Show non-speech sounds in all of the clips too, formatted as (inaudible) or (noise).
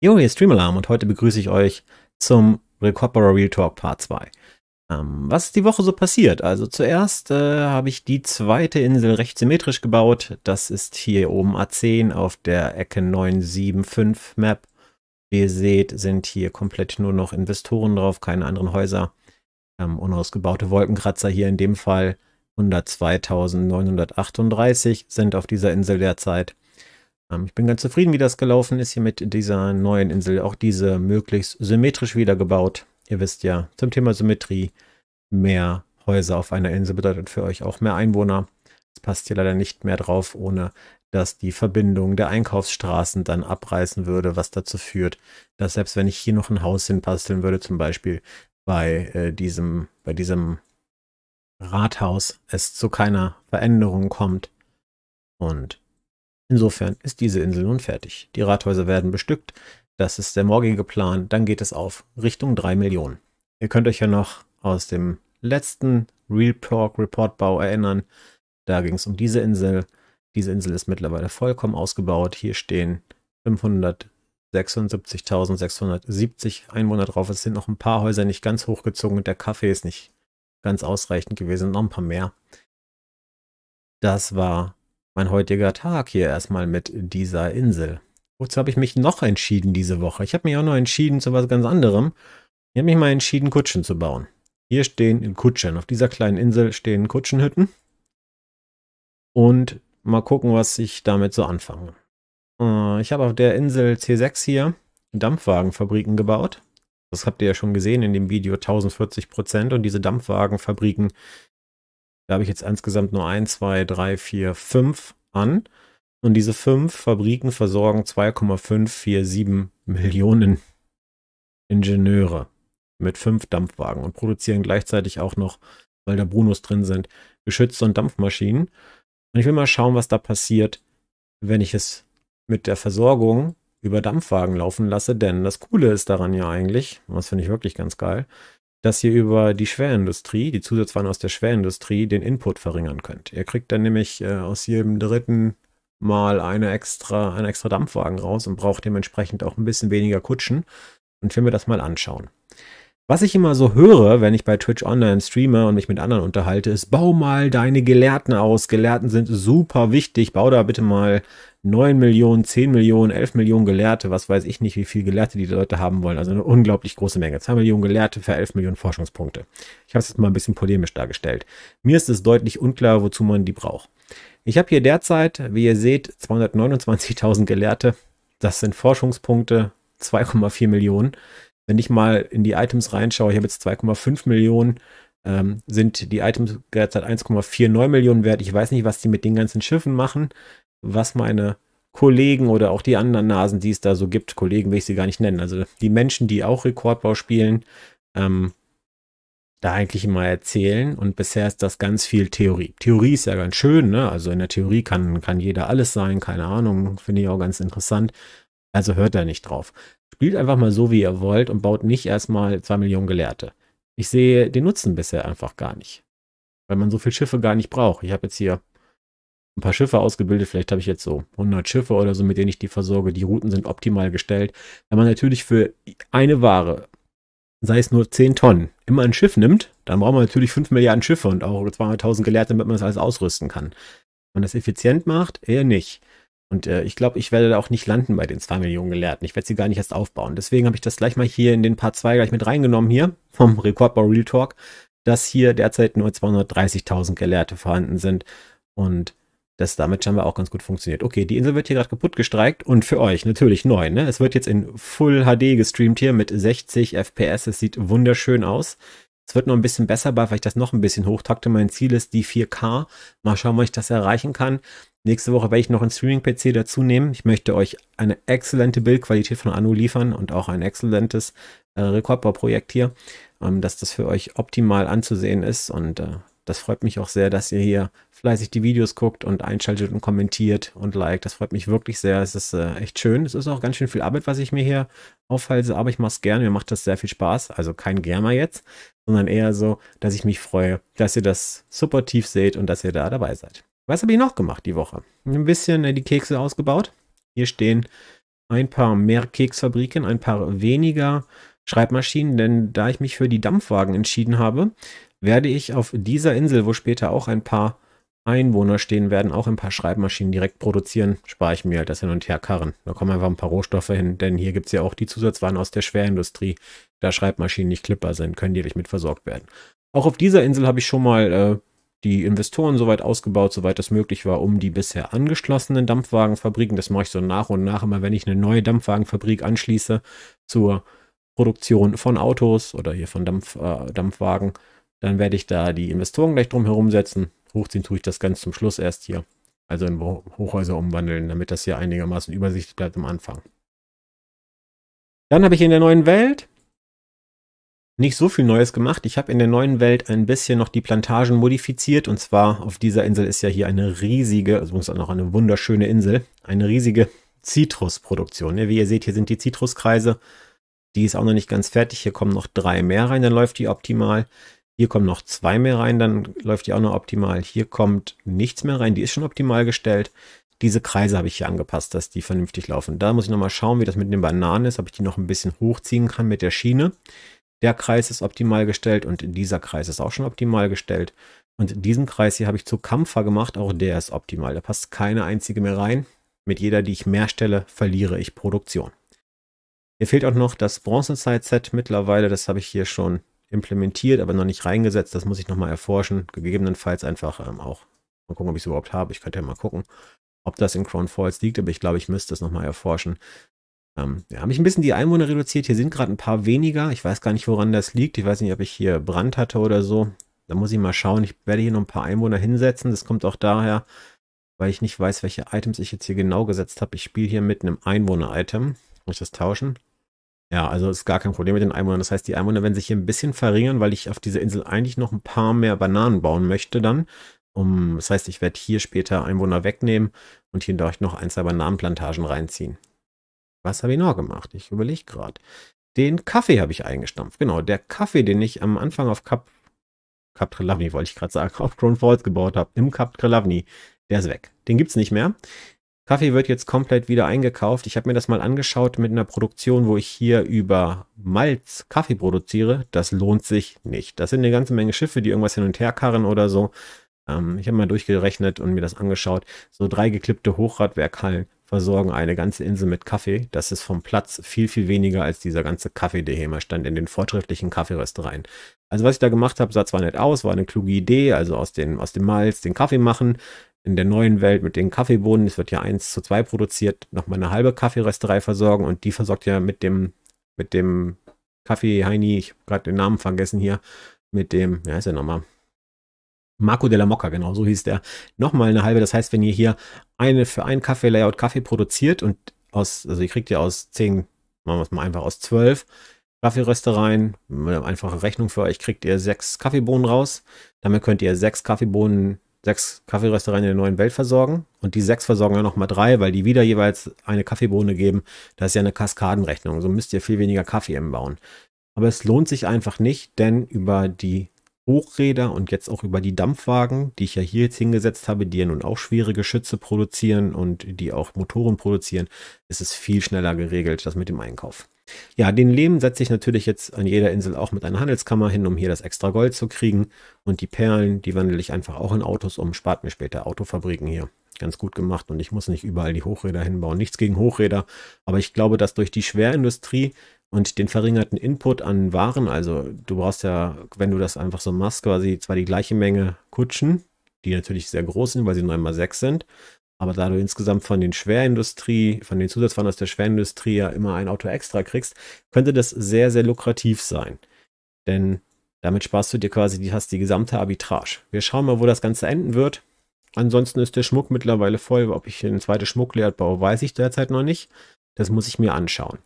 Jo, hier ist Streamalarm und heute begrüße ich euch zum Recoverer Real Talk Part 2. Ähm, was ist die Woche so passiert? Also zuerst äh, habe ich die zweite Insel recht symmetrisch gebaut. Das ist hier oben A10 auf der Ecke 975 Map. Wie ihr seht, sind hier komplett nur noch Investoren drauf, keine anderen Häuser. Ähm, unausgebaute Wolkenkratzer hier in dem Fall. 102.938 sind auf dieser Insel derzeit. Ähm, ich bin ganz zufrieden, wie das gelaufen ist hier mit dieser neuen Insel. Auch diese möglichst symmetrisch wiedergebaut. Ihr wisst ja, zum Thema Symmetrie, mehr Häuser auf einer Insel bedeutet für euch auch mehr Einwohner. Es passt hier leider nicht mehr drauf, ohne dass die Verbindung der Einkaufsstraßen dann abreißen würde, was dazu führt, dass selbst wenn ich hier noch ein Haus hinpasteln würde, zum Beispiel bei äh, diesem, bei diesem Rathaus, es zu keiner Veränderung kommt. Und Insofern ist diese Insel nun fertig. Die Rathäuser werden bestückt. Das ist der morgige Plan. Dann geht es auf Richtung 3 Millionen. Ihr könnt euch ja noch aus dem letzten Real Pork Report Bau erinnern. Da ging es um diese Insel. Diese Insel ist mittlerweile vollkommen ausgebaut. Hier stehen 576.670 Einwohner drauf. Es sind noch ein paar Häuser nicht ganz hochgezogen und der Kaffee ist nicht ganz ausreichend gewesen. Noch ein paar mehr. Das war mein heutiger Tag hier erstmal mit dieser Insel. Wozu habe ich mich noch entschieden diese Woche? Ich habe mich auch noch entschieden zu was ganz anderem. Ich habe mich mal entschieden, Kutschen zu bauen. Hier stehen Kutschen. Auf dieser kleinen Insel stehen Kutschenhütten. Und mal gucken, was ich damit so anfange. Äh, ich habe auf der Insel C6 hier Dampfwagenfabriken gebaut. Das habt ihr ja schon gesehen in dem Video 1040 Prozent. Und diese Dampfwagenfabriken da habe ich jetzt insgesamt nur 1, 2, 3, 4, 5 an. Und diese fünf Fabriken versorgen 2,547 Millionen Ingenieure mit fünf Dampfwagen und produzieren gleichzeitig auch noch, weil da Brunos drin sind, Geschütze und Dampfmaschinen. Und ich will mal schauen, was da passiert, wenn ich es mit der Versorgung über Dampfwagen laufen lasse. Denn das Coole ist daran ja eigentlich, und das finde ich wirklich ganz geil, dass ihr über die Schwerindustrie, die Zusatzwaren aus der Schwerindustrie, den Input verringern könnt. Ihr kriegt dann nämlich äh, aus jedem dritten mal eine extra, einen extra Dampfwagen raus und braucht dementsprechend auch ein bisschen weniger Kutschen. Und ich will das mal anschauen. Was ich immer so höre, wenn ich bei Twitch online streame und mich mit anderen unterhalte, ist, bau mal deine Gelehrten aus. Gelehrten sind super wichtig. Bau da bitte mal 9 Millionen, 10 Millionen, 11 Millionen Gelehrte, was weiß ich nicht, wie viele Gelehrte die Leute haben wollen. Also eine unglaublich große Menge. 2 Millionen Gelehrte für 11 Millionen Forschungspunkte. Ich habe es jetzt mal ein bisschen polemisch dargestellt. Mir ist es deutlich unklar, wozu man die braucht. Ich habe hier derzeit, wie ihr seht, 229.000 Gelehrte. Das sind Forschungspunkte, 2,4 Millionen. Wenn ich mal in die Items reinschaue, ich habe jetzt 2,5 Millionen ähm, sind die Items derzeit 1,49 Millionen wert. Ich weiß nicht, was die mit den ganzen Schiffen machen was meine Kollegen oder auch die anderen Nasen, die es da so gibt, Kollegen will ich sie gar nicht nennen, also die Menschen, die auch Rekordbau spielen, ähm, da eigentlich immer erzählen und bisher ist das ganz viel Theorie. Theorie ist ja ganz schön, ne? also in der Theorie kann, kann jeder alles sein, keine Ahnung, finde ich auch ganz interessant, also hört da nicht drauf. Spielt einfach mal so, wie ihr wollt und baut nicht erstmal zwei Millionen Gelehrte. Ich sehe den Nutzen bisher einfach gar nicht, weil man so viele Schiffe gar nicht braucht. Ich habe jetzt hier ein paar Schiffe ausgebildet. Vielleicht habe ich jetzt so 100 Schiffe oder so, mit denen ich die versorge. Die Routen sind optimal gestellt. Wenn man natürlich für eine Ware, sei es nur 10 Tonnen, immer ein Schiff nimmt, dann braucht man natürlich 5 Milliarden Schiffe und auch 200.000 Gelehrte, damit man das alles ausrüsten kann. Wenn man das effizient macht, eher nicht. Und äh, ich glaube, ich werde da auch nicht landen bei den 2 Millionen Gelehrten. Ich werde sie gar nicht erst aufbauen. Deswegen habe ich das gleich mal hier in den Part 2 gleich mit reingenommen hier vom Rekordbau Real Talk, dass hier derzeit nur 230.000 Gelehrte vorhanden sind. Und dass damit scheinbar auch ganz gut funktioniert. Okay, die Insel wird hier gerade kaputt gestreikt und für euch natürlich neu. Ne? Es wird jetzt in Full HD gestreamt hier mit 60 FPS. Es sieht wunderschön aus. Es wird noch ein bisschen besser, weil ich das noch ein bisschen hochtakte. Mein Ziel ist die 4K. Mal schauen, ob ich das erreichen kann. Nächste Woche werde ich noch einen Streaming-PC dazu nehmen. Ich möchte euch eine exzellente Bildqualität von Anu liefern und auch ein exzellentes äh, Rekordbauprojekt hier, ähm, dass das für euch optimal anzusehen ist und äh, das freut mich auch sehr, dass ihr hier fleißig die Videos guckt und einschaltet und kommentiert und liked. Das freut mich wirklich sehr. Es ist äh, echt schön. Es ist auch ganz schön viel Arbeit, was ich mir hier aufhalse, aber ich mache es gerne. Mir macht das sehr viel Spaß. Also kein Germa jetzt, sondern eher so, dass ich mich freue, dass ihr das supportiv seht und dass ihr da dabei seid. Was habe ich noch gemacht die Woche? Ein bisschen äh, die Kekse ausgebaut. Hier stehen ein paar mehr Keksfabriken, ein paar weniger Schreibmaschinen, denn da ich mich für die Dampfwagen entschieden habe, werde ich auf dieser Insel, wo später auch ein paar Einwohner stehen werden, auch ein paar Schreibmaschinen direkt produzieren. Spare ich mir halt das Hin- und Herkarren. Da kommen einfach ein paar Rohstoffe hin, denn hier gibt es ja auch die Zusatzwaren aus der Schwerindustrie. Da Schreibmaschinen nicht klippbar sind, können die mit versorgt werden. Auch auf dieser Insel habe ich schon mal äh, die Investoren soweit ausgebaut, soweit das möglich war, um die bisher angeschlossenen Dampfwagenfabriken, das mache ich so nach und nach immer, wenn ich eine neue Dampfwagenfabrik anschließe zur Produktion von Autos oder hier von Dampf, äh, Dampfwagen, dann werde ich da die Investoren gleich drumherum setzen. Hochziehen tue ich das ganz zum Schluss erst hier. Also in Hochhäuser umwandeln, damit das hier einigermaßen übersichtlich bleibt am Anfang. Dann habe ich in der neuen Welt nicht so viel Neues gemacht. Ich habe in der neuen Welt ein bisschen noch die Plantagen modifiziert. Und zwar auf dieser Insel ist ja hier eine riesige, also muss auch noch eine wunderschöne Insel, eine riesige Zitrusproduktion. Wie ihr seht, hier sind die Zitruskreise. Die ist auch noch nicht ganz fertig. Hier kommen noch drei mehr rein, dann läuft die optimal. Hier kommen noch zwei mehr rein, dann läuft die auch noch optimal. Hier kommt nichts mehr rein, die ist schon optimal gestellt. Diese Kreise habe ich hier angepasst, dass die vernünftig laufen. Da muss ich nochmal schauen, wie das mit den Bananen ist, ob ich die noch ein bisschen hochziehen kann mit der Schiene. Der Kreis ist optimal gestellt und dieser Kreis ist auch schon optimal gestellt. Und diesen Kreis hier habe ich zu Kampfer gemacht, auch der ist optimal. Da passt keine einzige mehr rein. Mit jeder, die ich mehr stelle, verliere ich Produktion. Hier fehlt auch noch das bronze side set mittlerweile, das habe ich hier schon implementiert, aber noch nicht reingesetzt. Das muss ich nochmal erforschen. Gegebenenfalls einfach ähm, auch mal gucken, ob ich es überhaupt habe. Ich könnte ja mal gucken, ob das in Crown Falls liegt, aber ich glaube, ich müsste es nochmal erforschen. Ähm, ja, habe ich ein bisschen die Einwohner reduziert. Hier sind gerade ein paar weniger. Ich weiß gar nicht, woran das liegt. Ich weiß nicht, ob ich hier Brand hatte oder so. Da muss ich mal schauen. Ich werde hier noch ein paar Einwohner hinsetzen. Das kommt auch daher, weil ich nicht weiß, welche Items ich jetzt hier genau gesetzt habe. Ich spiele hier mit einem Einwohner-Item. Muss ich das tauschen? Ja, also ist gar kein Problem mit den Einwohnern. Das heißt, die Einwohner werden sich hier ein bisschen verringern, weil ich auf dieser Insel eigentlich noch ein paar mehr Bananen bauen möchte dann. Um, das heißt, ich werde hier später Einwohner wegnehmen und hier darf ich noch ein, zwei Bananenplantagen reinziehen. Was habe ich noch gemacht? Ich überlege gerade. Den Kaffee habe ich eingestampft. Genau, der Kaffee, den ich am Anfang auf Kap, Kap Trelavni, wollte ich gerade sagen, (laughs) auf Crown Falls gebaut habe, im Kap Trelavni, der ist weg. Den gibt es nicht mehr. Kaffee wird jetzt komplett wieder eingekauft. Ich habe mir das mal angeschaut mit einer Produktion, wo ich hier über Malz Kaffee produziere. Das lohnt sich nicht. Das sind eine ganze Menge Schiffe, die irgendwas hin und her karren oder so. Ähm, ich habe mal durchgerechnet und mir das angeschaut. So drei geklippte Hochradwerkhallen versorgen eine ganze Insel mit Kaffee. Das ist vom Platz viel, viel weniger als dieser ganze Kaffee, der hier immer stand in den fortschrittlichen Kaffeeröstereien. Also was ich da gemacht habe, sah zwar nicht aus, war eine kluge Idee, also aus, den, aus dem Malz den Kaffee machen in der neuen Welt mit den Kaffeebohnen, es wird ja 1 zu 2 produziert, nochmal eine halbe Kaffeerösterei versorgen und die versorgt ja mit dem, mit dem Kaffee Heini, ich habe gerade den Namen vergessen hier, mit dem, ja ist er nochmal, Marco della Mocca, genau so hieß der, nochmal eine halbe. Das heißt, wenn ihr hier eine für ein Kaffee-Layout Kaffee produziert und aus, also ihr kriegt ja aus 10, machen wir es mal einfach aus 12 Kaffeeröstereien, einfache Rechnung für euch, kriegt ihr sechs Kaffeebohnen raus. Damit könnt ihr sechs Kaffeebohnen sechs Kaffeeröstereien in der neuen Welt versorgen. Und die sechs versorgen ja nochmal drei, weil die wieder jeweils eine Kaffeebohne geben. Das ist ja eine Kaskadenrechnung. So müsst ihr viel weniger Kaffee anbauen. Aber es lohnt sich einfach nicht, denn über die Hochräder und jetzt auch über die Dampfwagen, die ich ja hier jetzt hingesetzt habe, die ja nun auch schwere Geschütze produzieren und die auch Motoren produzieren, ist es viel schneller geregelt, das mit dem Einkauf. Ja, den Lehm setze ich natürlich jetzt an jeder Insel auch mit einer Handelskammer hin, um hier das extra Gold zu kriegen. Und die Perlen, die wandle ich einfach auch in Autos um, spart mir später Autofabriken hier. Ganz gut gemacht und ich muss nicht überall die Hochräder hinbauen. Nichts gegen Hochräder, aber ich glaube, dass durch die Schwerindustrie und den verringerten Input an Waren, also du brauchst ja, wenn du das einfach so machst, quasi zwar die gleiche Menge Kutschen, die natürlich sehr groß sind, weil sie 9x6 sind, aber da du insgesamt von den Schwerindustrie, von den Zusatzwaren aus der Schwerindustrie ja immer ein Auto extra kriegst, könnte das sehr, sehr lukrativ sein. Denn damit sparst du dir quasi, die hast die gesamte Arbitrage. Wir schauen mal, wo das Ganze enden wird. Ansonsten ist der Schmuck mittlerweile voll. Ob ich ein zweites Schmucklehrer baue, weiß ich derzeit noch nicht. Das muss ich mir anschauen.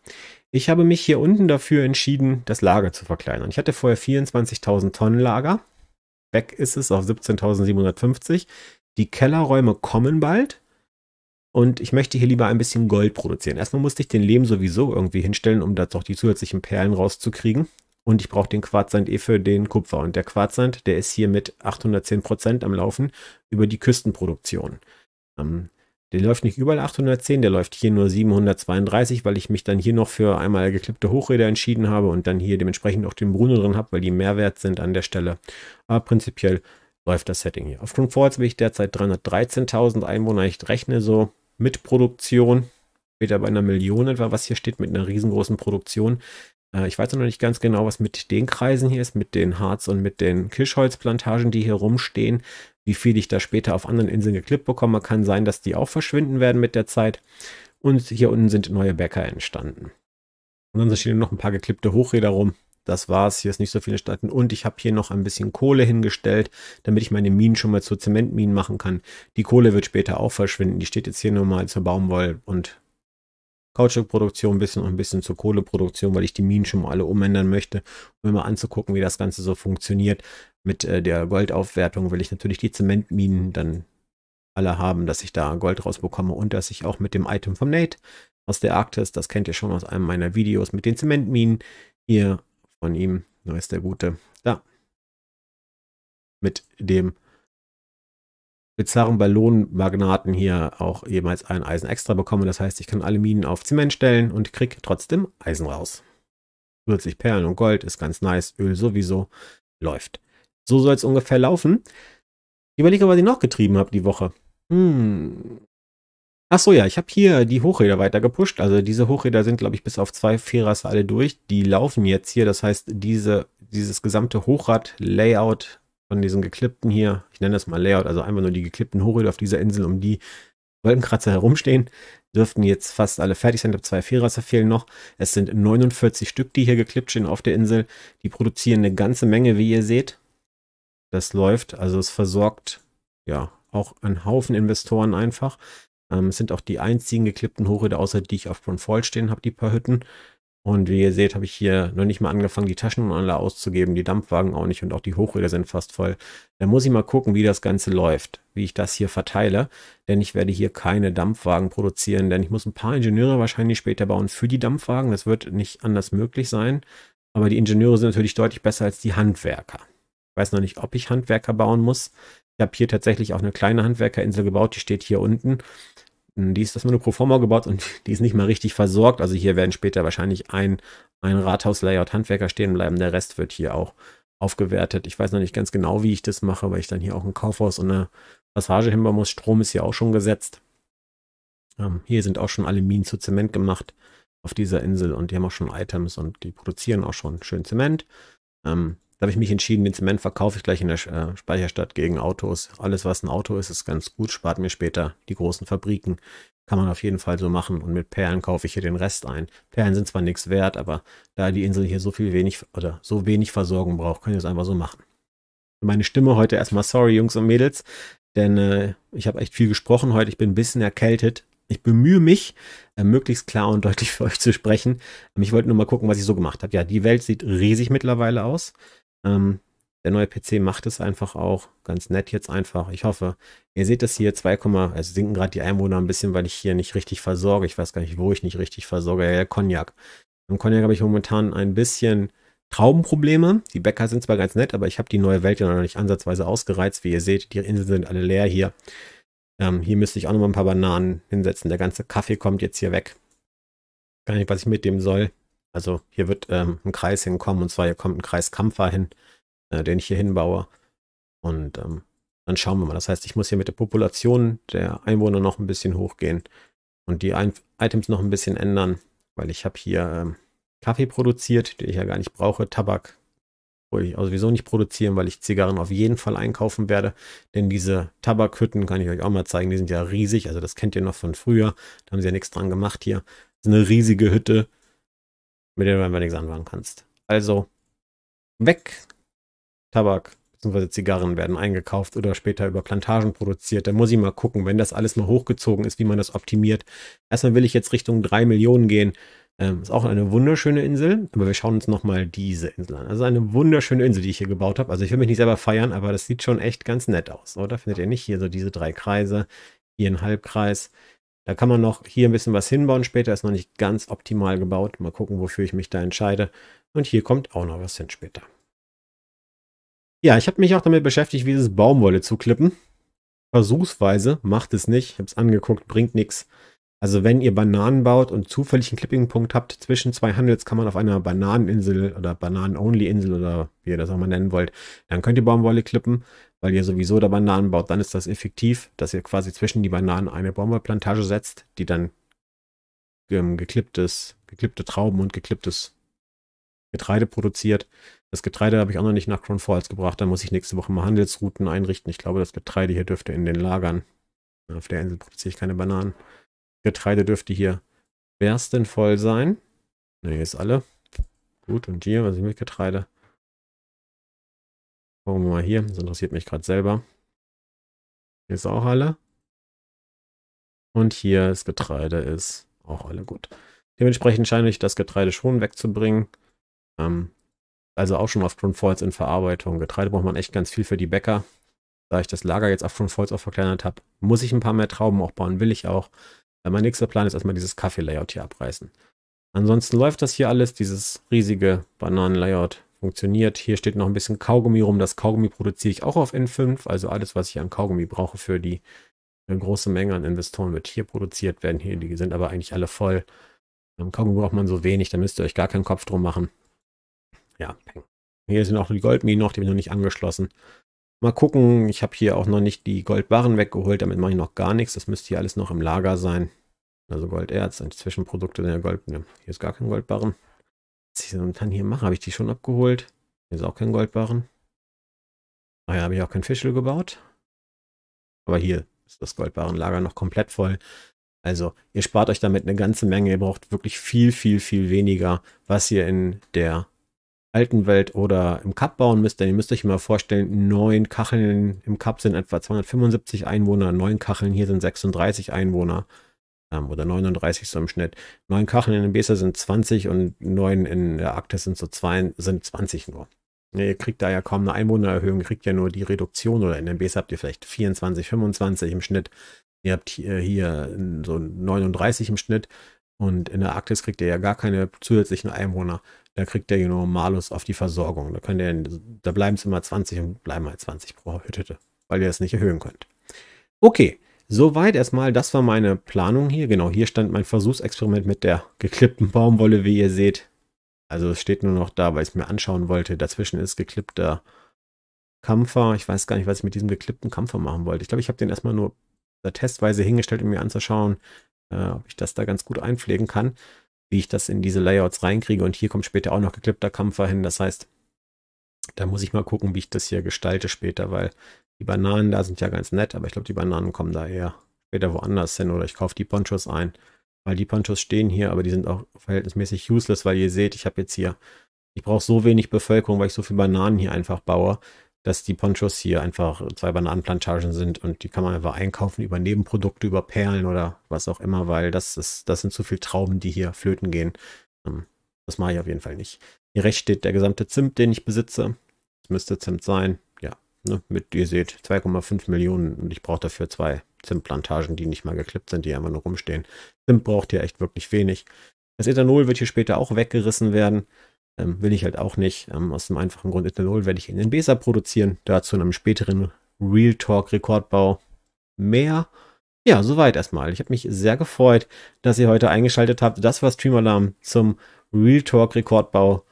Ich habe mich hier unten dafür entschieden, das Lager zu verkleinern. Ich hatte vorher 24.000 Tonnen Lager. Weg ist es auf 17.750. Die Kellerräume kommen bald und ich möchte hier lieber ein bisschen Gold produzieren. Erstmal musste ich den Lehm sowieso irgendwie hinstellen, um da doch die zusätzlichen Perlen rauszukriegen. Und ich brauche den Quarzsand eh für den Kupfer. Und der Quarzsand, der ist hier mit 810% am Laufen über die Küstenproduktion. Ähm, der läuft nicht überall 810, der läuft hier nur 732, weil ich mich dann hier noch für einmal geklippte Hochräder entschieden habe und dann hier dementsprechend auch den Bruno drin habe, weil die Mehrwert sind an der Stelle. Aber prinzipiell läuft das Setting hier. Auf Grundforts bin ich derzeit 313.000 Einwohner. Ich rechne so mit Produktion. Später bei einer Million etwa, was hier steht, mit einer riesengroßen Produktion. Äh, ich weiß noch nicht ganz genau, was mit den Kreisen hier ist, mit den Harz- und mit den Kischholzplantagen, die hier rumstehen. Wie viel ich da später auf anderen Inseln geklippt bekomme, kann sein, dass die auch verschwinden werden mit der Zeit. Und hier unten sind neue Bäcker entstanden. Und dann stehen noch ein paar geklippte Hochräder rum das war's, hier ist nicht so viele Städten und ich habe hier noch ein bisschen Kohle hingestellt, damit ich meine Minen schon mal zu Zementminen machen kann. Die Kohle wird später auch verschwinden, die steht jetzt hier nur mal zur Baumwoll- und Kautschukproduktion ein bisschen und ein bisschen zur Kohleproduktion, weil ich die Minen schon mal alle umändern möchte, um mir mal anzugucken, wie das Ganze so funktioniert. Mit äh, der Goldaufwertung will ich natürlich die Zementminen dann alle haben, dass ich da Gold rausbekomme und dass ich auch mit dem Item vom Nate aus der Arktis, das kennt ihr schon aus einem meiner Videos mit den Zementminen, hier von ihm. Da ist der Gute da. Mit dem bizarren Ballonmagnaten hier auch jemals ein Eisen extra bekommen. Das heißt, ich kann alle Minen auf Zement stellen und kriege trotzdem Eisen raus. sich Perlen und Gold ist ganz nice. Öl sowieso läuft. So soll es ungefähr laufen. Ich überlege, was ich noch getrieben habe die Woche. Hm, Ach so, ja, ich habe hier die Hochräder weiter gepusht. Also diese Hochräder sind, glaube ich, bis auf zwei Vierers alle durch. Die laufen jetzt hier. Das heißt, diese, dieses gesamte Hochrad-Layout von diesen geklippten hier, ich nenne das mal Layout, also einfach nur die geklippten Hochräder auf dieser Insel, um die Wolkenkratzer herumstehen, dürften jetzt fast alle fertig sein. Ich glaube, zwei Viererser fehlen noch. Es sind 49 Stück, die hier geklippt stehen auf der Insel. Die produzieren eine ganze Menge, wie ihr seht. Das läuft, also es versorgt ja auch einen Haufen Investoren einfach. Ähm, es sind auch die einzigen geklippten Hochräder, außer die ich auf Brunfall stehen habe, die paar Hütten. Und wie ihr seht, habe ich hier noch nicht mal angefangen, die Taschen und alle auszugeben, die Dampfwagen auch nicht und auch die Hochräder sind fast voll. Da muss ich mal gucken, wie das Ganze läuft, wie ich das hier verteile, denn ich werde hier keine Dampfwagen produzieren, denn ich muss ein paar Ingenieure wahrscheinlich später bauen für die Dampfwagen, das wird nicht anders möglich sein, aber die Ingenieure sind natürlich deutlich besser als die Handwerker. Ich weiß noch nicht, ob ich Handwerker bauen muss, ich habe hier tatsächlich auch eine kleine Handwerkerinsel gebaut, die steht hier unten. Hm, die ist das nur pro forma gebaut und (laughs) die ist nicht mal richtig versorgt. Also hier werden später wahrscheinlich ein, ein Rathaus-Layout Handwerker stehen bleiben. Der Rest wird hier auch aufgewertet. Ich weiß noch nicht ganz genau, wie ich das mache, weil ich dann hier auch ein Kaufhaus und eine Passage hinbauen muss. Strom ist hier auch schon gesetzt. Ähm, hier sind auch schon alle Minen zu Zement gemacht auf dieser Insel und die haben auch schon Items und die produzieren auch schon schön Zement. Ähm, habe ich mich entschieden, den Zement verkaufe ich gleich in der äh, Speicherstadt gegen Autos. Alles, was ein Auto ist, ist ganz gut, spart mir später die großen Fabriken. Kann man auf jeden Fall so machen. Und mit Perlen kaufe ich hier den Rest ein. Perlen sind zwar nichts wert, aber da die Insel hier so viel wenig oder so wenig Versorgung braucht, kann ich das einfach so machen. meine Stimme heute erstmal sorry, Jungs und Mädels, denn äh, ich habe echt viel gesprochen heute. Ich bin ein bisschen erkältet. Ich bemühe mich, äh, möglichst klar und deutlich für euch zu sprechen. Ähm, ich wollte nur mal gucken, was ich so gemacht habe. Ja, die Welt sieht riesig mittlerweile aus. Ähm, der neue PC macht es einfach auch ganz nett jetzt einfach. Ich hoffe, ihr seht das hier 2, also sinken gerade die Einwohner ein bisschen, weil ich hier nicht richtig versorge. Ich weiß gar nicht, wo ich nicht richtig versorge. Ja, der Cognac. Im Cognac habe ich momentan ein bisschen Traubenprobleme. Die Bäcker sind zwar ganz nett, aber ich habe die neue Welt ja noch nicht ansatzweise ausgereizt. Wie ihr seht, die Inseln sind alle leer hier. Ähm, hier müsste ich auch noch mal ein paar Bananen hinsetzen. Der ganze Kaffee kommt jetzt hier weg. Gar nicht, was ich mit dem soll. Also hier wird ähm, ein Kreis hinkommen und zwar hier kommt ein Kreis Kampfer hin, äh, den ich hier hinbaue. Und ähm, dann schauen wir mal. Das heißt, ich muss hier mit der Population der Einwohner noch ein bisschen hochgehen und die ein Items noch ein bisschen ändern, weil ich habe hier ähm, Kaffee produziert, den ich ja gar nicht brauche, Tabak wollte ich sowieso nicht produzieren, weil ich Zigarren auf jeden Fall einkaufen werde. Denn diese Tabakhütten kann ich euch auch mal zeigen, die sind ja riesig. Also das kennt ihr noch von früher. Da haben sie ja nichts dran gemacht hier. Das ist eine riesige Hütte mit denen du einfach nichts anfangen kannst. Also weg. Tabak bzw. Zigarren werden eingekauft oder später über Plantagen produziert. Da muss ich mal gucken, wenn das alles mal hochgezogen ist, wie man das optimiert. Erstmal will ich jetzt Richtung 3 Millionen gehen. Ähm, ist auch eine wunderschöne Insel, aber wir schauen uns nochmal diese Insel an. Also eine wunderschöne Insel, die ich hier gebaut habe. Also ich will mich nicht selber feiern, aber das sieht schon echt ganz nett aus, oder? Findet ihr nicht? Hier so diese drei Kreise, hier ein Halbkreis, da kann man noch hier ein bisschen was hinbauen später, ist noch nicht ganz optimal gebaut. Mal gucken, wofür ich mich da entscheide. Und hier kommt auch noch was hin später. Ja, ich habe mich auch damit beschäftigt, wie dieses Baumwolle zu klippen. Versuchsweise macht es nicht. Ich habe es angeguckt, bringt nichts. Also wenn ihr Bananen baut und zufällig einen Clipping-Punkt habt zwischen zwei Handels, kann man auf einer Bananeninsel oder Bananen-Only-Insel oder wie ihr das auch mal nennen wollt, dann könnt ihr Baumwolle klippen weil ihr sowieso da Bananen baut, dann ist das effektiv, dass ihr quasi zwischen die Bananen eine Baumwollplantage setzt, die dann ähm, geklipptes, geklippte Trauben und geklipptes Getreide produziert. Das Getreide habe ich auch noch nicht nach Crown Falls gebracht, da muss ich nächste Woche mal Handelsrouten einrichten. Ich glaube, das Getreide hier dürfte in den Lagern. Auf der Insel produziere ich keine Bananen. Getreide dürfte hier berstenvoll sein. Ne, ist alle. Gut, und hier, was ich mit Getreide? Gucken wir mal hier, das interessiert mich gerade selber. Hier ist auch alle. Und hier das Getreide ist auch alle gut. Dementsprechend scheine ich das Getreide schon wegzubringen. Ähm, also auch schon aufgrund Falls in Verarbeitung. Getreide braucht man echt ganz viel für die Bäcker. Da ich das Lager jetzt aufgrund Falls auch verkleinert habe, muss ich ein paar mehr Trauben auch bauen, will ich auch. Äh, mein nächster Plan ist erstmal dieses Kaffee-Layout hier abreißen. Ansonsten läuft das hier alles, dieses riesige Bananen-Layout funktioniert. Hier steht noch ein bisschen Kaugummi rum. Das Kaugummi produziere ich auch auf N5. Also alles, was ich an Kaugummi brauche für die eine große Menge an Investoren wird hier produziert werden. Hier, die sind aber eigentlich alle voll. Am Kaugummi braucht man so wenig, da müsst ihr euch gar keinen Kopf drum machen. Ja, Hier sind auch die Goldminen noch, die bin noch nicht angeschlossen. Mal gucken, ich habe hier auch noch nicht die Goldbarren weggeholt, damit mache ich noch gar nichts. Das müsste hier alles noch im Lager sein. Also Golderz, ein Zwischenprodukte der Gold. Ne, hier ist gar kein Goldbarren ich so momentan hier mache. Habe ich die schon abgeholt? Hier ist auch kein Goldbarren. Ah ja, habe ich auch kein Fischl gebaut. Aber hier ist das Goldbarrenlager noch komplett voll. Also ihr spart euch damit eine ganze Menge. Ihr braucht wirklich viel, viel, viel weniger, was ihr in der alten Welt oder im Cup bauen müsst. Denn ihr müsst euch mal vorstellen, neun Kacheln im Cup sind etwa 275 Einwohner, neun Kacheln hier sind 36 Einwohner ähm, oder 39 so im Schnitt. Neun Kacheln in den Besa sind 20 und neun in der Arktis sind so zwei, sind 20 nur. Ihr kriegt da ja kaum eine Einwohnererhöhung, kriegt ja nur die Reduktion oder in den Besa habt ihr vielleicht 24, 25 im Schnitt. Ihr habt hier, äh, hier so 39 im Schnitt und in der Arktis kriegt ihr ja gar keine zusätzlichen Einwohner. Da kriegt ihr nur Malus auf die Versorgung. Da, da bleiben es immer 20 und bleiben halt 20 pro Hütte, weil ihr es nicht erhöhen könnt. Okay, Soweit erstmal, das war meine Planung hier. Genau, hier stand mein Versuchsexperiment mit der geklippten Baumwolle, wie ihr seht. Also es steht nur noch da, weil ich es mir anschauen wollte. Dazwischen ist geklippter Kampfer. Ich weiß gar nicht, was ich mit diesem geklippten Kampfer machen wollte. Ich glaube, ich habe den erstmal nur testweise hingestellt, um mir anzuschauen, äh, ob ich das da ganz gut einpflegen kann, wie ich das in diese Layouts reinkriege. Und hier kommt später auch noch geklippter Kampfer hin. Das heißt, da muss ich mal gucken, wie ich das hier gestalte später, weil die Bananen da sind ja ganz nett, aber ich glaube, die Bananen kommen da eher später woanders hin oder ich kaufe die Ponchos ein. Weil die Ponchos stehen hier, aber die sind auch verhältnismäßig useless, weil ihr seht, ich habe jetzt hier, ich brauche so wenig Bevölkerung, weil ich so viele Bananen hier einfach baue, dass die Ponchos hier einfach zwei Bananenplantagen sind und die kann man einfach einkaufen über Nebenprodukte, über Perlen oder was auch immer, weil das ist, das sind zu viele Trauben, die hier flöten gehen. Ähm, das mache ich auf jeden Fall nicht. Hier rechts steht der gesamte Zimt, den ich besitze. Das müsste Zimt sein. Ne, mit, ihr seht, 2,5 Millionen und ich brauche dafür zwei Zimtplantagen, die nicht mal geklippt sind, die einfach nur rumstehen. Zimt braucht ja echt wirklich wenig. Das Ethanol wird hier später auch weggerissen werden. Ähm, will ich halt auch nicht. Ähm, aus dem einfachen Grund, Ethanol werde ich in den Besa produzieren. Dazu in einem späteren Real Talk Rekordbau mehr. Ja, soweit erstmal. Ich habe mich sehr gefreut, dass ihr heute eingeschaltet habt. Das war Stream Alarm zum Real Talk Rekordbau.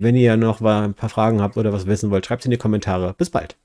Wenn ihr noch ein paar Fragen habt oder was wissen wollt, schreibt es in die Kommentare. Bis bald.